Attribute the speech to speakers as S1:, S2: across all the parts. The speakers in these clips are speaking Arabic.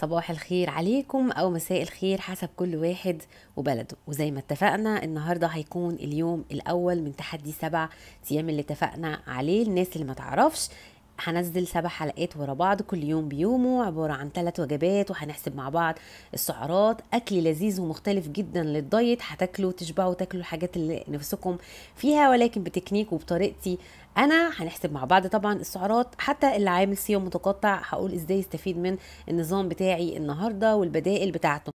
S1: صباح الخير عليكم او مساء الخير حسب كل واحد وبلده وزي ما اتفقنا النهارده هيكون اليوم الاول من تحدي سبع ايام اللي اتفقنا عليه الناس اللي ما تعرفش هنزل سبع حلقات ورا بعض كل يوم بيومه عبارة عن ثلاث وجبات وهنحسب مع بعض السعرات أكل لذيذ ومختلف جدا للدايت هتاكلوا تشبعوا تاكلوا الحاجات اللي نفسكم فيها ولكن بتكنيك وبطريقتي أنا هنحسب مع بعض طبعا السعرات حتى اللي عامل صيام متقطع هقول إزاي يستفيد من النظام بتاعي النهاردة والبدائل بتاعته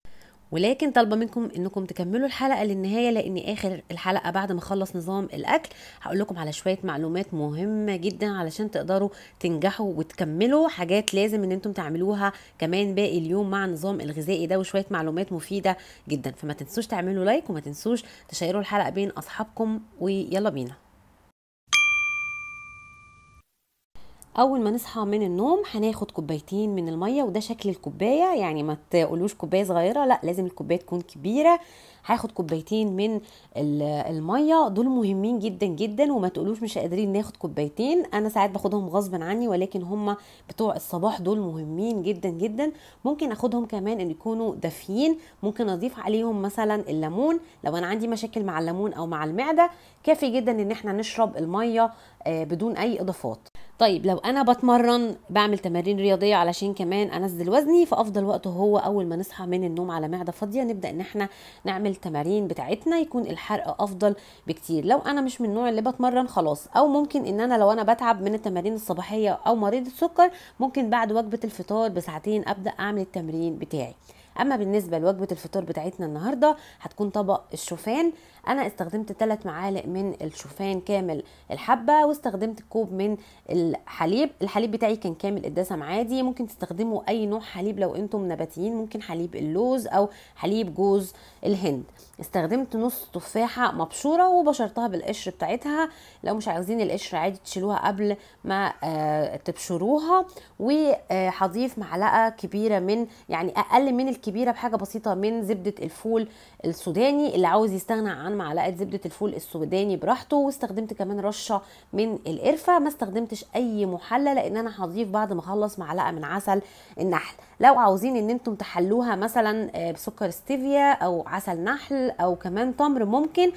S1: ولكن طالبه منكم انكم تكملوا الحلقه للنهايه لان اخر الحلقه بعد ما اخلص نظام الاكل هقول لكم على شويه معلومات مهمه جدا علشان تقدروا تنجحوا وتكملوا حاجات لازم ان انتم تعملوها كمان باقي اليوم مع النظام الغذائي ده وشويه معلومات مفيده جدا فما تنسوش تعملوا لايك وما تنسوش تشيروا الحلقه بين اصحابكم ويلا بينا اول ما نصحى من النوم هناخد كوبايتين من الميه وده شكل الكوبايه يعني ما تقولوش كوبايه صغيره لا لازم الكوبايه تكون كبيره هاخد كوبايتين من الميه دول مهمين جدا جدا وما تقولوش مش قادرين ناخد كوبايتين انا ساعات باخدهم غصب عني ولكن هم بتوع الصباح دول مهمين جدا جدا ممكن اخدهم كمان ان يكونوا دافيين ممكن اضيف عليهم مثلا الليمون لو انا عندي مشاكل مع الليمون او مع المعده كافي جدا ان احنا نشرب الميه آه، بدون اي اضافات طيب لو انا بتمرن بعمل تمارين رياضيه علشان كمان انزل وزني فافضل وقت هو اول ما نصحى من النوم على معده فاضيه نبدا ان احنا نعمل تمارين بتاعتنا يكون الحرق افضل بكتير لو انا مش من النوع اللي بتمرن خلاص او ممكن ان انا لو انا بتعب من التمارين الصباحيه او مريض السكر ممكن بعد وجبه الفطار بساعتين ابدا اعمل التمرين بتاعي اما بالنسبه لوجبه الفطار بتاعتنا النهارده هتكون طبق الشوفان انا استخدمت 3 معالق من الشوفان كامل الحبه واستخدمت كوب من الحليب الحليب بتاعي كان كامل الدسم عادي ممكن تستخدموا اي نوع حليب لو انتم نباتيين ممكن حليب اللوز او حليب جوز الهند استخدمت نص تفاحه مبشوره وبشرتها بالقشر بتاعتها لو مش عاوزين القشر عادي تشيلوها قبل ما آه، تبشروها وهضيف معلقه كبيره من يعني اقل من الكبيره بحاجه بسيطه من زبده الفول السوداني اللي عاوز يستغنى عن معلقه زبده الفول السوداني براحته واستخدمت كمان رشه من القرفه ما استخدمتش اي محلى لان انا هضيف بعد ما اخلص معلقه من عسل النحل لو عاوزين ان انتم تحلوها مثلا آه، بسكر ستيفيا او عسل نحل او كمان تمر ممكن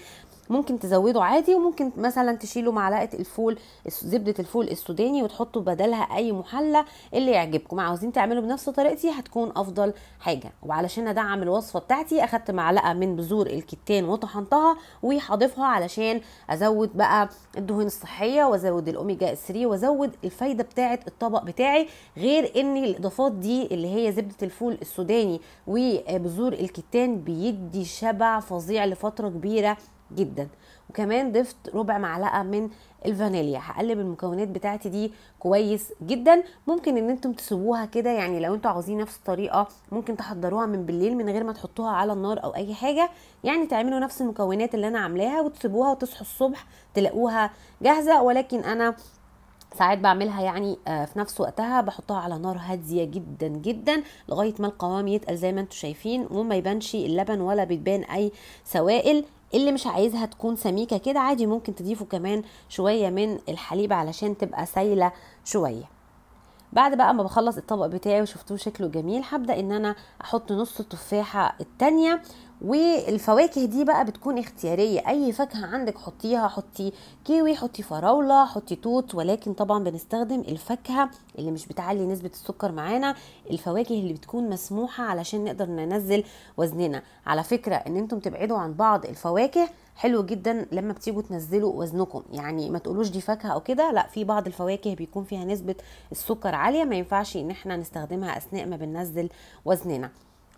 S1: ممكن تزوده عادي وممكن مثلا تشيلوا معلقه الفول زبده الفول السوداني وتحطوا بدلها اي محلى اللي يعجبكم عاوزين تعملوا بنفس طريقتي هتكون افضل حاجه وعلشان ادعم الوصفه بتاعتي اخدت معلقه من بذور الكتان وطحنتها وهضيفها علشان ازود بقى الدهون الصحيه وازود الاوميجا 3 وازود الفايده بتاعه الطبق بتاعي غير ان الاضافات دي اللي هي زبده الفول السوداني وبذور الكتان بيدي شبع فظيع لفتره كبيره جدا وكمان ضفت ربع معلقه من الفانيليا هقلب المكونات بتاعتي دي كويس جدا ممكن ان انتم تسيبوها كده يعني لو انتم عاوزين نفس الطريقه ممكن تحضروها من بالليل من غير ما تحطوها على النار او اي حاجه يعني تعملوا نفس المكونات اللي انا عاملاها وتسيبوها وتصحوا الصبح تلاقوها جاهزه ولكن انا ساعات بعملها يعني آه، في نفس وقتها بحطها على نار هاديه جدا جدا لغايه ما القوام يتقل زي ما انتم شايفين وما يبانش اللبن ولا بتبان اي سوائل اللي مش عايزها تكون سميكه كده عادي ممكن تضيفوا كمان شويه من الحليب علشان تبقى سايله شويه بعد بقى ما بخلص الطبق بتاعي وشفتوه شكله جميل هبدا ان انا احط نص التفاحه التانية والفواكه دي بقى بتكون اختياريه اي فاكهه عندك حطيها حطي كيوي حطي فراوله حطي توت ولكن طبعا بنستخدم الفاكهه اللي مش بتعلي نسبه السكر معانا الفواكه اللي بتكون مسموحه علشان نقدر ننزل وزننا على فكره ان انتم تبعدوا عن بعض الفواكه حلو جدا لما بتيجوا تنزلوا وزنكم يعني ما تقولوش دي فاكهه او كده لا في بعض الفواكه بيكون فيها نسبه السكر عاليه ما ينفعش ان احنا نستخدمها اثناء ما بننزل وزننا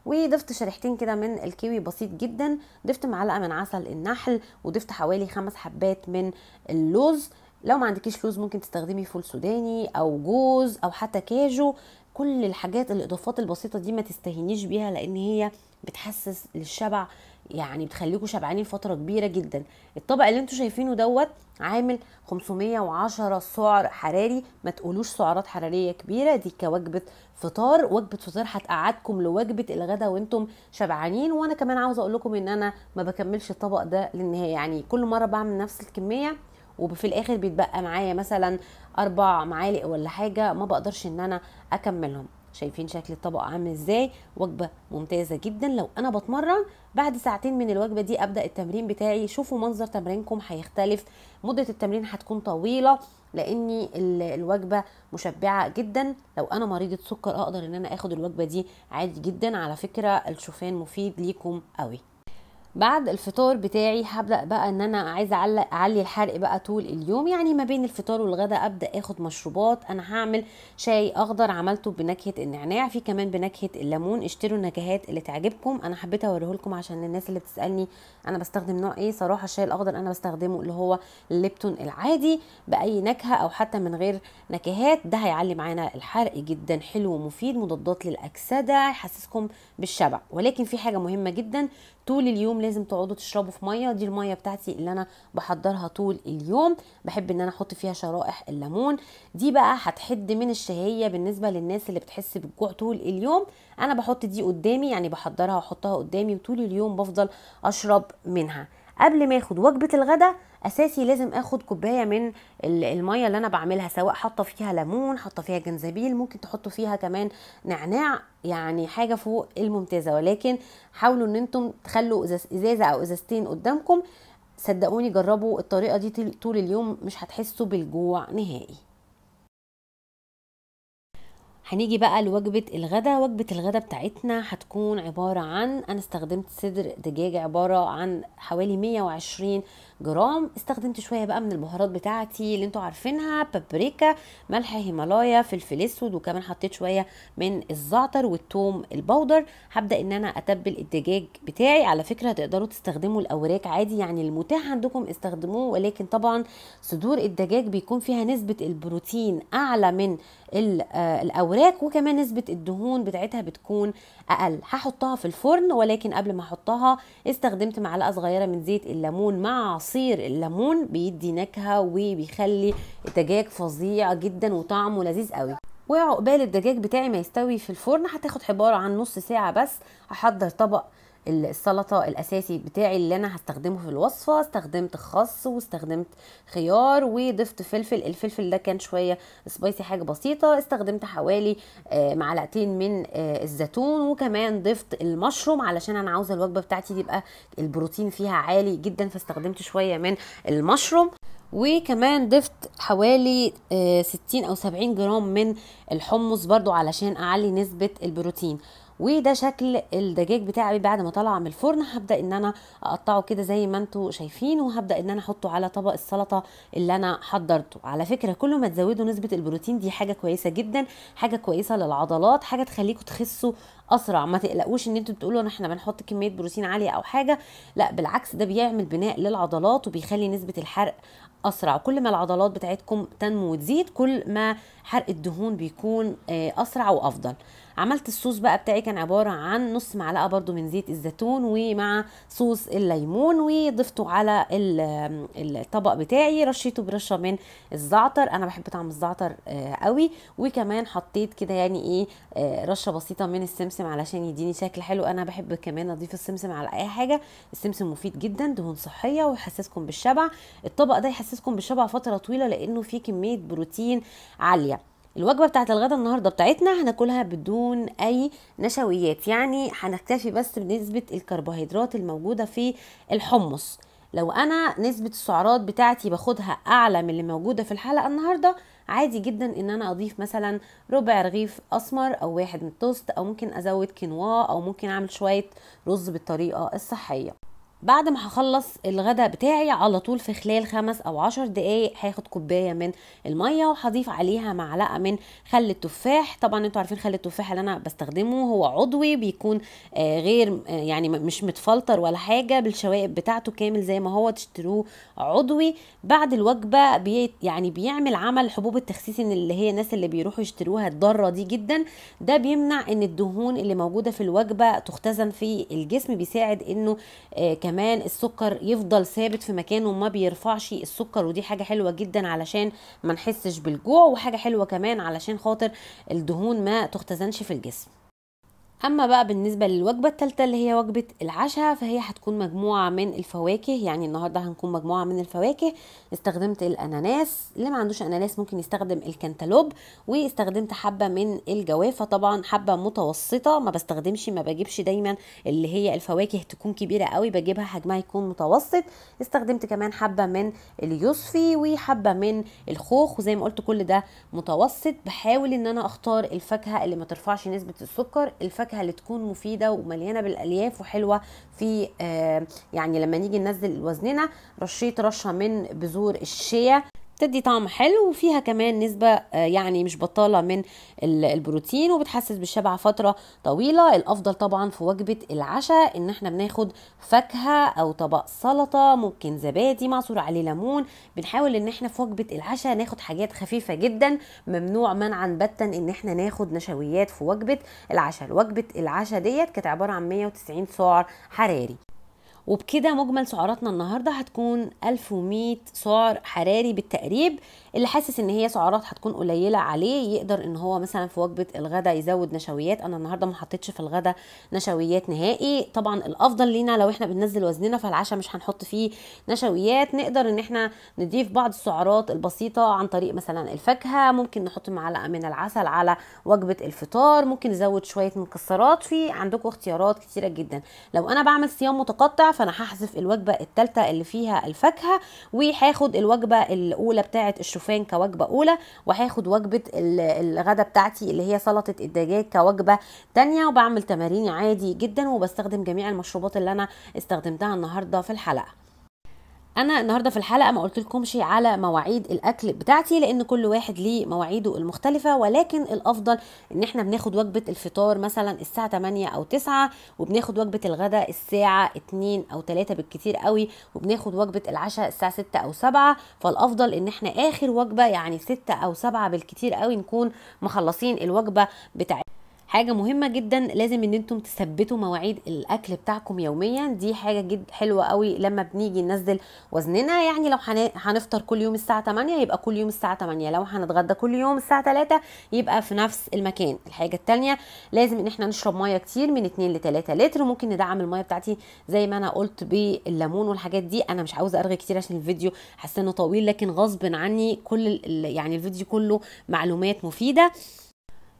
S1: وضفت شريحتين كده من الكيوي بسيط جدا ضفت معلقه من عسل النحل وضفت حوالي خمس حبات من اللوز لو ما عندكيش لوز ممكن تستخدمي فول سوداني او جوز او حتى كاجو كل الحاجات الاضافات البسيطه دي ما تستهينيش بيها لان هي بتحسس للشبع يعني بتخليكوا شبعانين فتره كبيره جدا الطبق اللي انتوا شايفينه دوت عامل 510 سعر حراري ما تقولوش سعرات حراريه كبيره دي كوجبه فطار وجبه فطار هتقعدكم لوجبه الغداء وانتم شبعانين وانا كمان عاوزه اقول لكم ان انا ما بكملش الطبق ده لان يعني كل مره بعمل نفس الكميه وفي الاخر بيتبقى معايا مثلا اربع معالق ولا حاجه ما بقدرش ان انا اكملهم شايفين شكل الطبق عامل ازاي وجبه ممتازه جدا لو انا بتمرن بعد ساعتين من الوجبه دي ابدا التمرين بتاعي شوفوا منظر تمرينكم هيختلف مده التمرين هتكون طويله لاني الوجبه مشبعه جدا لو انا مريضه سكر اقدر ان انا اخد الوجبه دي عادي جدا على فكره الشوفان مفيد ليكم قوي بعد الفطار بتاعي هبدا بقى ان انا عايزه اعلق اعلي الحرق بقى طول اليوم يعني ما بين الفطار والغدا ابدا اخد مشروبات انا هعمل شاي اخضر عملته بنكهه النعناع في كمان بنكهه الليمون اشتروا النكهات اللي تعجبكم انا حبيت اوريه لكم عشان الناس اللي بتسالني انا بستخدم نوع ايه صراحه الشاي الاخضر انا بستخدمه اللي هو الليبتون العادي باي نكهه او حتى من غير نكهات ده هيعلي معانا الحرق جدا حلو ومفيد مضادات للاكسده هيحسسكم بالشبع ولكن في حاجه مهمه جدا طول اليوم لازم تقعدوا تشربوا في ميه دي الميه بتاعتي اللي انا بحضرها طول اليوم بحب ان انا احط فيها شرائح الليمون دي بقى هتحد من الشهيه بالنسبه للناس اللي بتحس بالجوع طول اليوم انا بحط دي قدامي يعني بحضرها واحطها قدامي وطول اليوم بفضل اشرب منها قبل ما اخد وجبه الغداء اساسي لازم اخد كوبايه من الميه اللي انا بعملها سواء حاطه فيها ليمون حاطه فيها جنزبيل ممكن تحطوا فيها كمان نعناع يعني حاجه فوق الممتازه ولكن حاولوا ان انتم تخلوا ازازه او ازازتين قدامكم صدقوني جربوا الطريقه دي طول اليوم مش هتحسوا بالجوع نهائي هنيجي بقى لوجبة الغدا وجبة الغدا بتاعتنا هتكون عبارة عن أنا استخدمت صدر دجاج عبارة عن حوالي 120 جرام استخدمت شويه بقى من البهارات بتاعتي اللي انتوا عارفينها بابريكا ملح هيمالايا فلفل اسود وكمان حطيت شويه من الزعتر والثوم البودر هبدا ان انا اتبل الدجاج بتاعي على فكره تقدروا تستخدموا الاوراق عادي يعني المتاح عندكم استخدموه ولكن طبعا صدور الدجاج بيكون فيها نسبه البروتين اعلى من آه، الاوراق وكمان نسبه الدهون بتاعتها بتكون اقل هحطها في الفرن ولكن قبل ما احطها استخدمت معلقه صغيره من زيت الليمون مع عصير الليمون بيدي نكهه وبيخلي الدجاج فظيع جدا وطعمه لذيذ قوي وعقبال الدجاج بتاعي ما يستوي في الفرن هتاخد حباره عن نص ساعه بس هحضر طبق السلطه الاساسي بتاعي اللي انا هستخدمه في الوصفه استخدمت خس واستخدمت خيار وضفت فلفل الفلفل ده كان شويه سبايسي حاجه بسيطه استخدمت حوالي آه، معلقتين من آه، الزيتون وكمان ضفت المشروم علشان انا عاوزه الوجبه بتاعتي تبقى البروتين فيها عالي جدا فاستخدمت شويه من المشروم وكمان ضفت حوالي 60 آه، او 70 جرام من الحمص برضو علشان اعلي نسبه البروتين وده شكل الدجاج بتاعي بعد ما طلع من الفرن هبدا ان انا اقطعه كده زي ما انتم شايفين وهبدا ان انا احطه على طبق السلطه اللي انا حضرته على فكره كل ما تزودوا نسبه البروتين دي حاجه كويسه جدا حاجه كويسه للعضلات حاجه تخليكم تخسوا اسرع ما تقلقوش ان انتوا بتقولوا احنا بنحط كميه بروتين عاليه او حاجه لا بالعكس ده بيعمل بناء للعضلات وبيخلي نسبه الحرق اسرع كل ما العضلات بتاعتكم تنمو وتزيد كل ما حرق الدهون بيكون آه، اسرع وافضل عملت الصوص بقى بتاعي كان عباره عن نص معلقه برده من زيت الزيتون ومع صوص الليمون وضفته على الطبق بتاعي رشيته برشه من الزعتر انا بحب طعم الزعتر آه، قوي وكمان حطيت كده يعني ايه آه، رشه بسيطه من السمسم علشان يديني شكل حلو انا بحب كمان اضيف السمسم على اي حاجه السمسم مفيد جدا دهون صحيه ويحسسكم بالشبع الطبق ده يحسسكم بالشبع فتره طويله لانه فيه كميه بروتين عاليه الوجبه بتاعت الغدا النهارده بتاعتنا هناكلها بدون اي نشويات يعني هنكتفي بس بنسبه الكربوهيدرات الموجوده في الحمص لو انا نسبه السعرات بتاعتي باخدها اعلى من اللي موجوده في الحلقه النهارده عادي جدا ان انا اضيف مثلا ربع رغيف اسمر او واحد من التوست او ممكن ازود كينوا او ممكن اعمل شويه رز بالطريقه الصحيه بعد ما هخلص الغداء بتاعي على طول في خلال خمس او عشر دقايق هاخد كوبايه من الميه وهضيف عليها معلقه من خل التفاح طبعا انتوا عارفين خل التفاح اللي انا بستخدمه هو عضوي بيكون آه، غير آه، يعني مش متفلتر ولا حاجه بالشوائب بتاعته كامل زي ما هو تشتروه عضوي بعد الوجبه بي يعني بيعمل عمل حبوب التخسيس اللي هي الناس اللي بيروحوا يشتروها الضاره دي جدا ده بيمنع ان الدهون اللي موجوده في الوجبه تختزن في الجسم بيساعد انه آه، كمان السكر يفضل ثابت في مكانه ما بيرفعش السكر ودي حاجه حلوه جدا علشان ما نحسش بالجوع وحاجه حلوه كمان علشان خاطر الدهون ما تختزنش في الجسم اما بقى بالنسبه للوجبه الثالثه اللي هي وجبه العشاء فهي هتكون مجموعه من الفواكه يعني النهارده هنكون مجموعه من الفواكه استخدمت الاناناس اللي ما عندوش اناناس ممكن يستخدم الكنتالوب واستخدمت حبه من الجوافه طبعا حبه متوسطه ما بستخدمش ما بجيبش دايما اللي هي الفواكه تكون كبيره قوي بجيبها حجمها يكون متوسط استخدمت كمان حبه من اليوسفي وحبه من الخوخ وزي ما قلت كل ده متوسط بحاول ان انا اختار الفاكهه اللي ما ترفعش نسبه السكر الفاكهه الفاكهه اللي تكون مفيده ومليانه بالالياف وحلوه في آه، يعني لما نيجي ننزل وزننا رشيت رشه من بذور الشيا بتدي طعم حلو وفيها كمان نسبة آه، يعني مش بطالة من البروتين وبتحسس بالشبع فترة طويلة الأفضل طبعا في وجبة العشاء إن احنا بناخد فاكهة أو طبق سلطة ممكن زبادي معصور عليه ليمون بنحاول إن احنا في وجبة العشاء ناخد حاجات خفيفة جدا ممنوع منعا بتا إن احنا ناخد نشويات في وجبة العشاء وجبة العشاء ديت كانت عبارة عن 190 سعر حراري وبكده مجمل سعراتنا النهارده هتكون 1100 سعر حراري بالتقريب اللي حاسس ان هي سعرات هتكون قليله عليه يقدر ان هو مثلا في وجبه الغداء يزود نشويات انا النهارده ما حطيتش في الغداء نشويات نهائي طبعا الافضل لينا لو احنا بننزل وزننا فالعشاء مش هنحط فيه نشويات نقدر ان احنا نضيف بعض السعرات البسيطه عن طريق مثلا الفاكهه ممكن نحط معلقه من العسل على وجبه الفطار ممكن نزود شويه مكسرات في عندكم اختيارات كتيره جدا لو انا بعمل صيام متقطع فانا هحذف الوجبه الثالثه اللي فيها الفاكهه وهاخد الوجبه الاولى بتاعه الشوفان كوجبه اولى وهاخد وجبه الغدا بتاعتي اللي هي سلطه الدجاج كوجبه ثانيه وبعمل تمارين عادي جدا وبستخدم جميع المشروبات اللي انا استخدمتها النهارده في الحلقه انا النهارده في الحلقه ما قلت لكمش على مواعيد الاكل بتاعتي لان كل واحد ليه مواعيده المختلفه ولكن الافضل ان احنا بناخد وجبه الفطار مثلا الساعه 8 او 9 وبناخد وجبه الغداء الساعه 2 او 3 بالكثير قوي وبناخد وجبه العشاء الساعه 6 او 7 فالافضل ان احنا اخر وجبه يعني 6 او 7 بالكثير قوي نكون مخلصين الوجبه بتاعتنا حاجه مهمه جدا لازم ان انتم تثبتوا مواعيد الاكل بتاعكم يوميا دي حاجه جد حلوه قوي لما بنيجي ننزل وزننا يعني لو هنفطر كل يوم الساعه 8 يبقى كل يوم الساعه 8 لو هنتغدى كل يوم الساعه 3 يبقى في نفس المكان الحاجه الثانيه لازم ان احنا نشرب ميه كتير من 2 ل 3 لتر ممكن ندعم الميه بتاعتي زي ما انا قلت بالليمون والحاجات دي انا مش عاوزه ارغي كتير عشان الفيديو حاسه انه طويل لكن غصب عني كل يعني الفيديو كله معلومات مفيده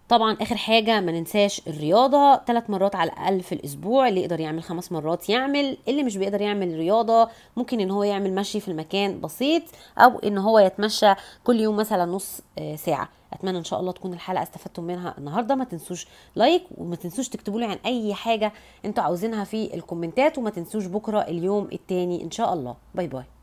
S1: طبعا اخر حاجه ما ننساش الرياضه ثلاث مرات على الاقل في الاسبوع اللي يقدر يعمل خمس مرات يعمل اللي مش بيقدر يعمل رياضه ممكن ان هو يعمل مشي في المكان بسيط او ان هو يتمشى كل يوم مثلا نص آه، ساعه اتمنى ان شاء الله تكون الحلقه استفدتم منها النهارده ما تنسوش لايك وما تنسوش تكتبوا عن اي حاجه انتوا عاوزينها في الكومنتات وما تنسوش بكره اليوم التاني ان شاء الله باي باي